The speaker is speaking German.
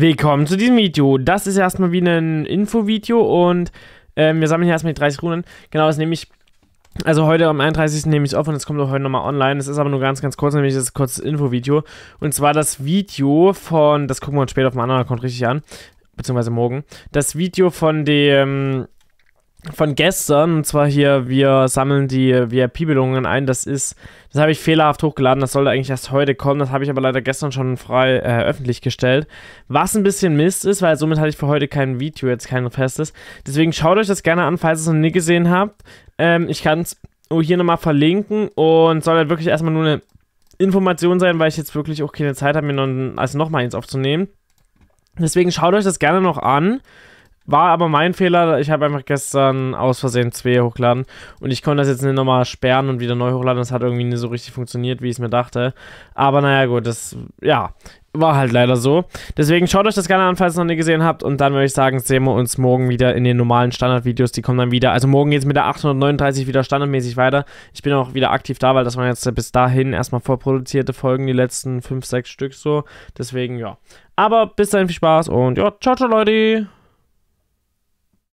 Willkommen zu diesem Video. Das ist erstmal wie ein Info-Video und ähm, wir sammeln hier erstmal die 30 Runen. Genau, das nehme ich, also heute am 31. nehme ich es auf und es kommt auch heute nochmal online. Es ist aber nur ganz, ganz kurz, nämlich das kurze Info-Video. Und zwar das Video von, das gucken wir uns später auf dem anderen Account richtig an, beziehungsweise morgen, das Video von dem von gestern, und zwar hier, wir sammeln die VIP-Belohnungen ein. Das ist, das habe ich fehlerhaft hochgeladen, das sollte eigentlich erst heute kommen, das habe ich aber leider gestern schon frei äh, öffentlich gestellt. Was ein bisschen Mist ist, weil somit hatte ich für heute kein Video, jetzt kein festes. Deswegen schaut euch das gerne an, falls ihr es noch nie gesehen habt. Ähm, ich kann es oh, hier nochmal verlinken und soll halt wirklich erstmal nur eine Information sein, weil ich jetzt wirklich auch keine Zeit habe, mir noch, also nochmal eins aufzunehmen. Deswegen schaut euch das gerne noch an. War aber mein Fehler. Ich habe einfach gestern aus Versehen zwei hochgeladen und ich konnte das jetzt nicht nochmal sperren und wieder neu hochladen. Das hat irgendwie nicht so richtig funktioniert, wie ich es mir dachte. Aber naja, gut, das, ja, war halt leider so. Deswegen schaut euch das gerne an, falls ihr es noch nicht gesehen habt. Und dann würde ich sagen, sehen wir uns morgen wieder in den normalen Standardvideos. Die kommen dann wieder. Also morgen geht es mit der 839 wieder standardmäßig weiter. Ich bin auch wieder aktiv da, weil das waren jetzt bis dahin erstmal vorproduzierte Folgen, die letzten 5, 6 Stück so. Deswegen, ja. Aber bis dahin viel Spaß und ja, ciao, ciao, Leute.